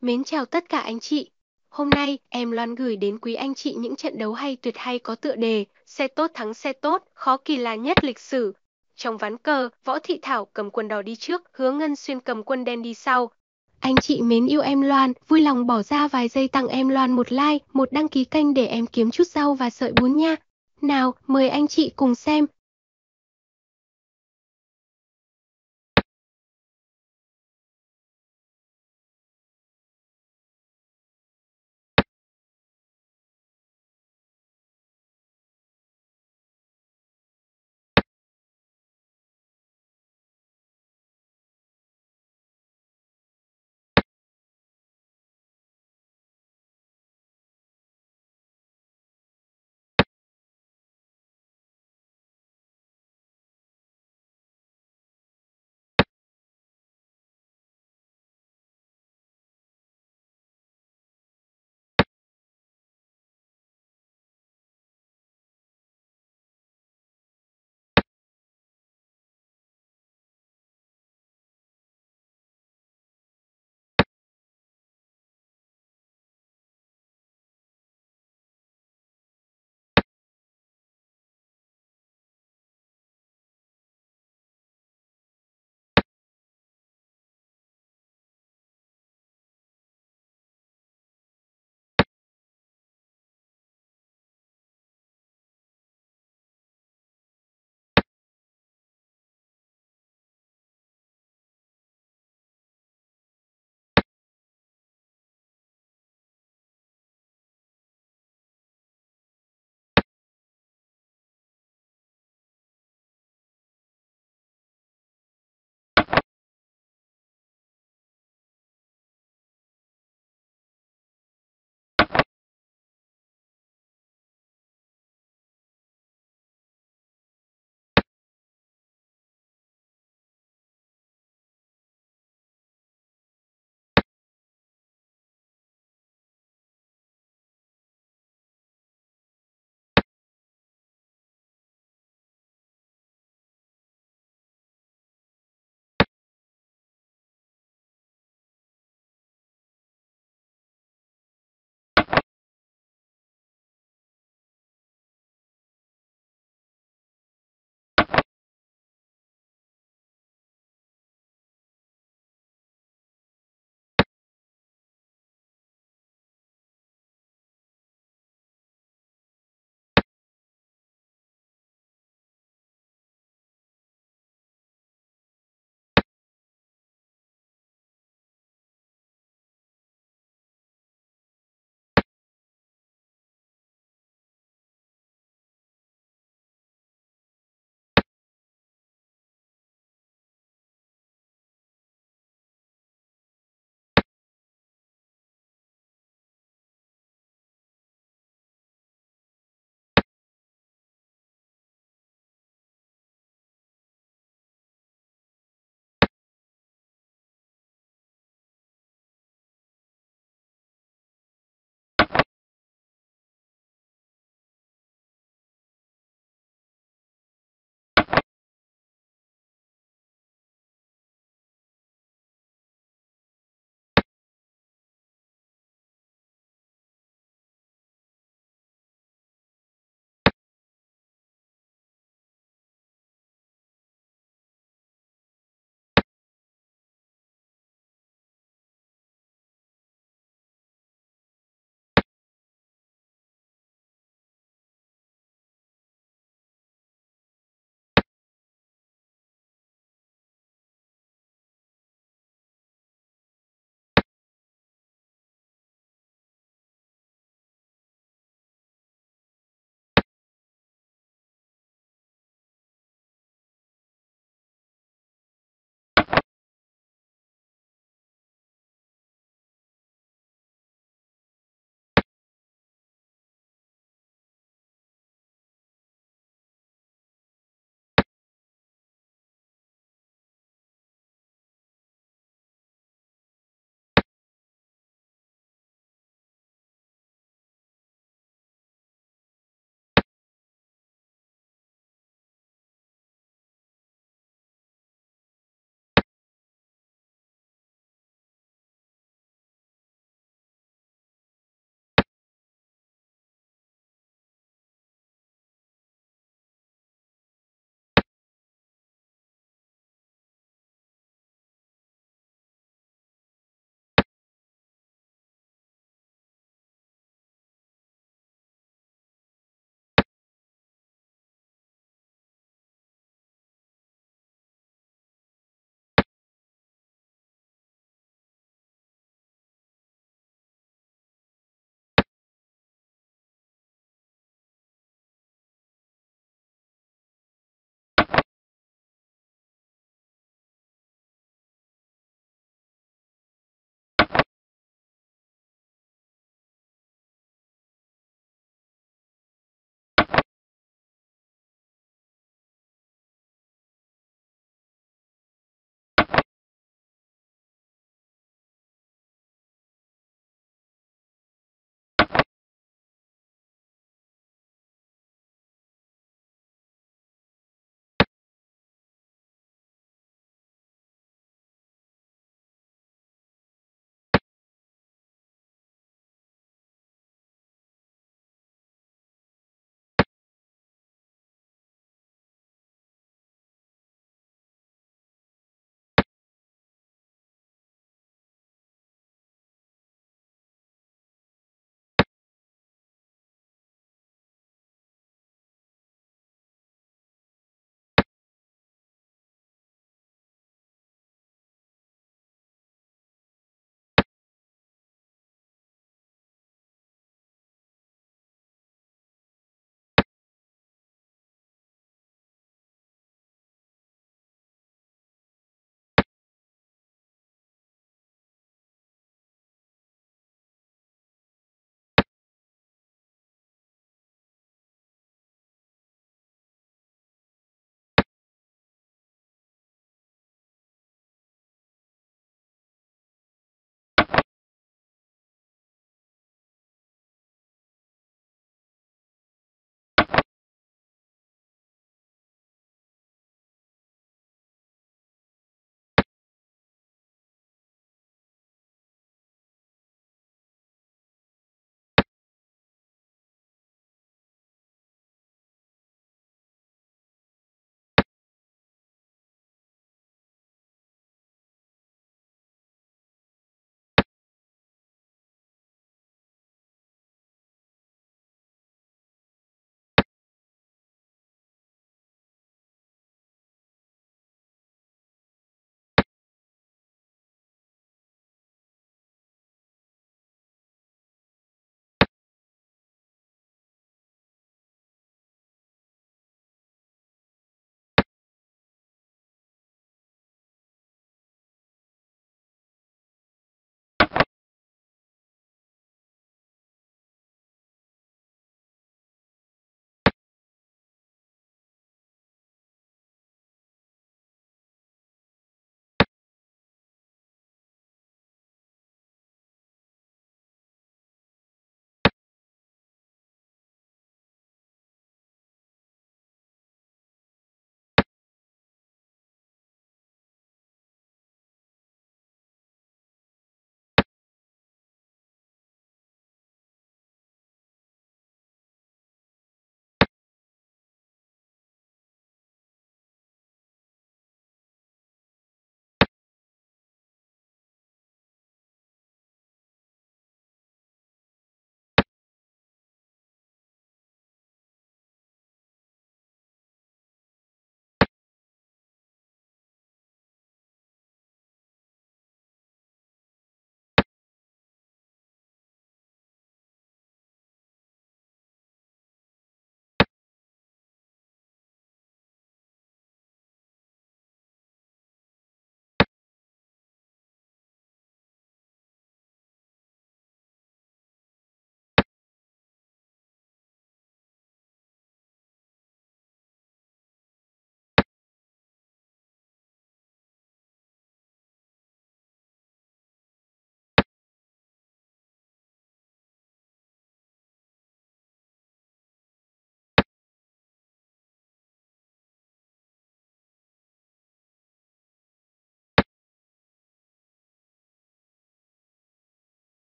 Mến chào tất cả anh chị. Hôm nay, em Loan gửi đến quý anh chị những trận đấu hay tuyệt hay có tựa đề Xe tốt thắng xe tốt, khó kỳ lạ nhất lịch sử. Trong ván cờ, Võ Thị Thảo cầm quân đỏ đi trước, Hứa Ngân Xuyên cầm quân đen đi sau. Anh chị mến yêu em Loan, vui lòng bỏ ra vài giây tặng em Loan một like, một đăng ký kênh để em kiếm chút rau và sợi bún nha. Nào, mời anh chị cùng xem.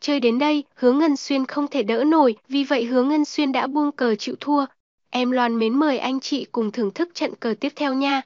Chơi đến đây, Hứa Ngân Xuyên không thể đỡ nổi, vì vậy Hứa Ngân Xuyên đã buông cờ chịu thua. Em Loan mến mời anh chị cùng thưởng thức trận cờ tiếp theo nha.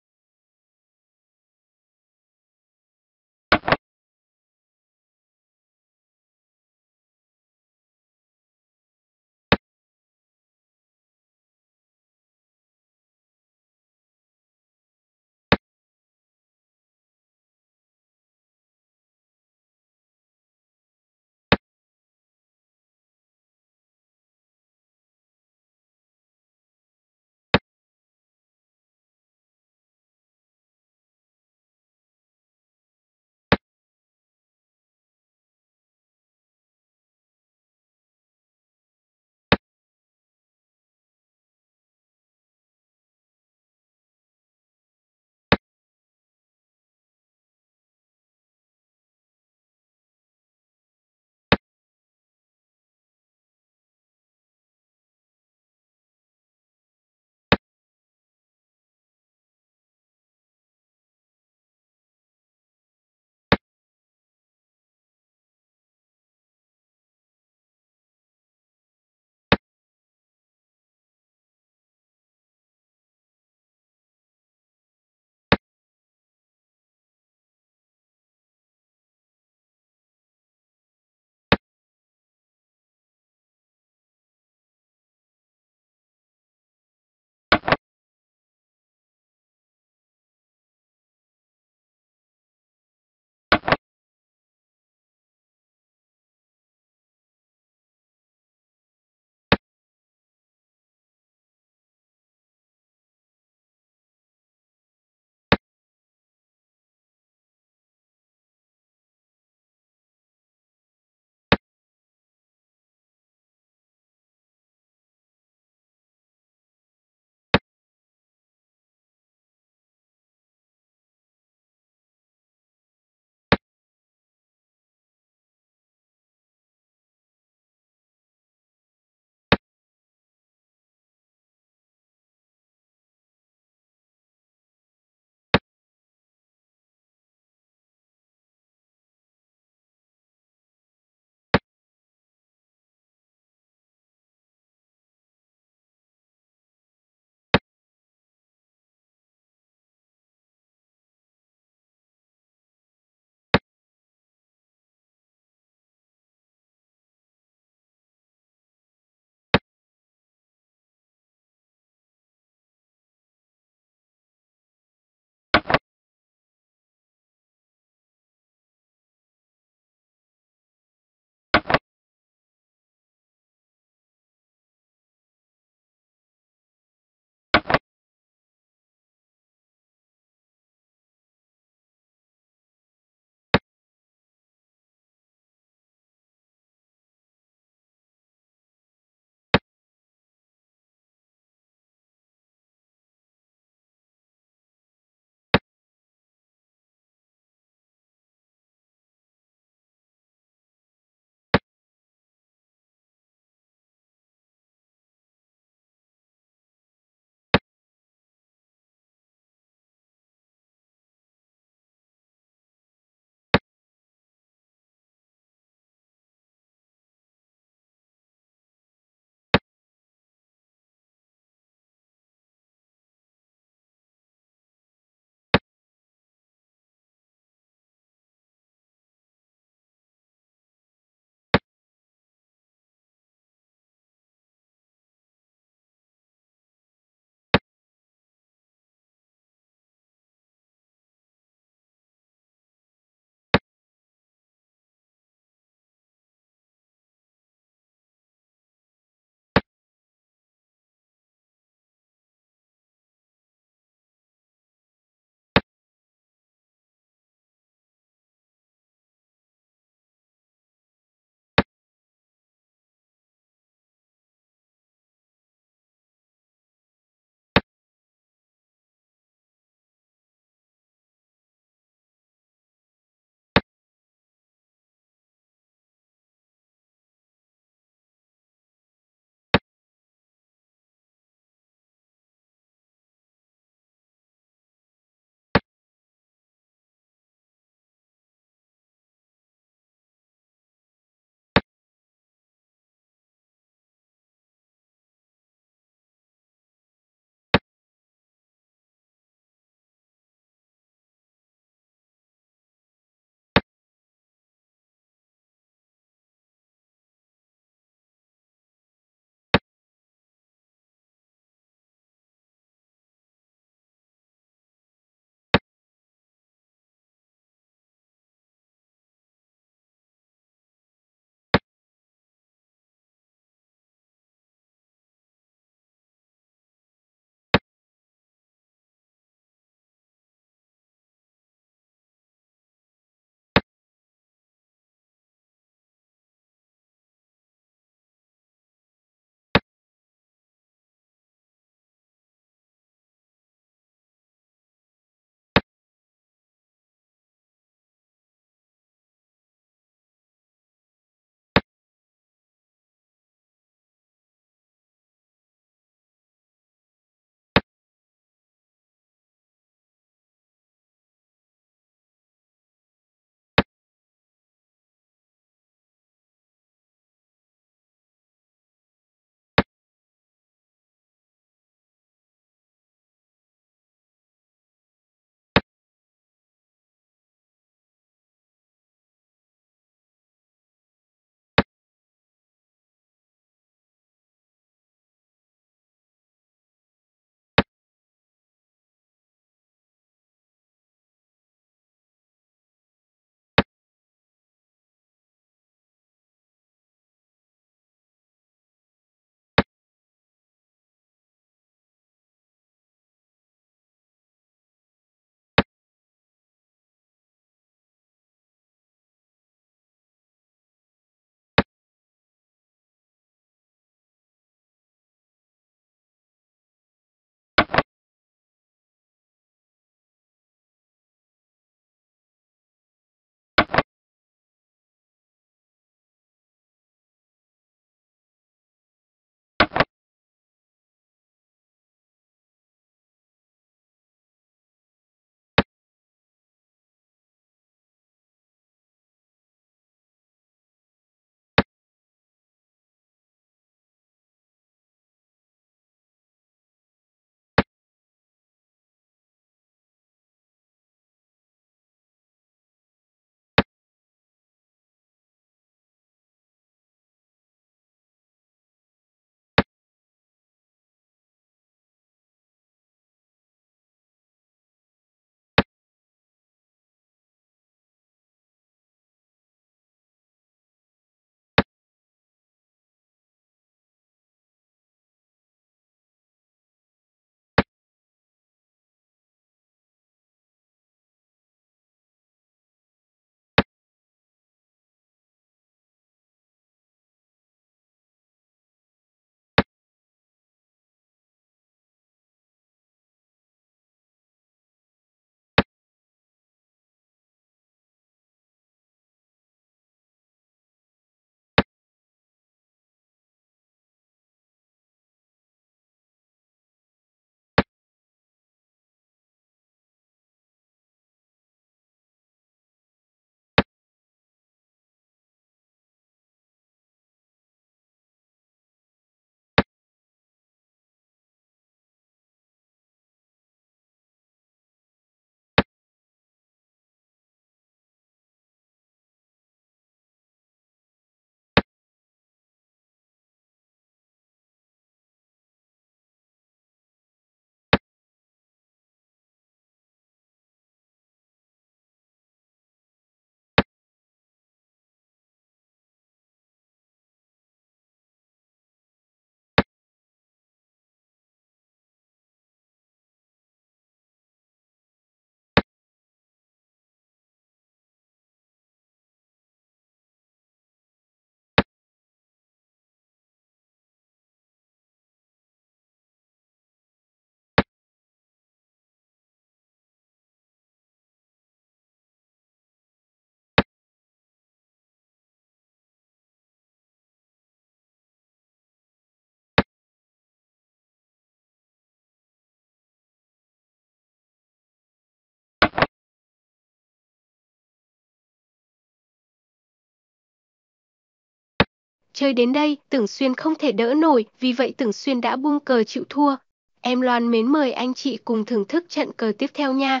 Chơi đến đây, Tưởng Xuyên không thể đỡ nổi, vì vậy Tưởng Xuyên đã buông cờ chịu thua. Em Loan mến mời anh chị cùng thưởng thức trận cờ tiếp theo nha.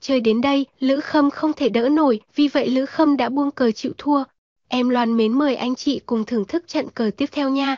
Chơi đến đây, Lữ Khâm không thể đỡ nổi, vì vậy Lữ Khâm đã buông cờ chịu thua. Em loan mến mời anh chị cùng thưởng thức trận cờ tiếp theo nha.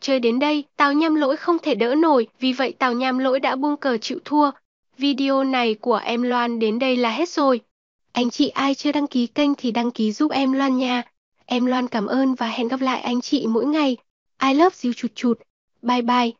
Chơi đến đây, Tào Nham Lỗi không thể đỡ nổi, vì vậy Tào Nham Lỗi đã buông cờ chịu thua. Video này của em Loan đến đây là hết rồi. Anh chị ai chưa đăng ký kênh thì đăng ký giúp em Loan nha. Em Loan cảm ơn và hẹn gặp lại anh chị mỗi ngày. I love you chụt chụt. Bye bye.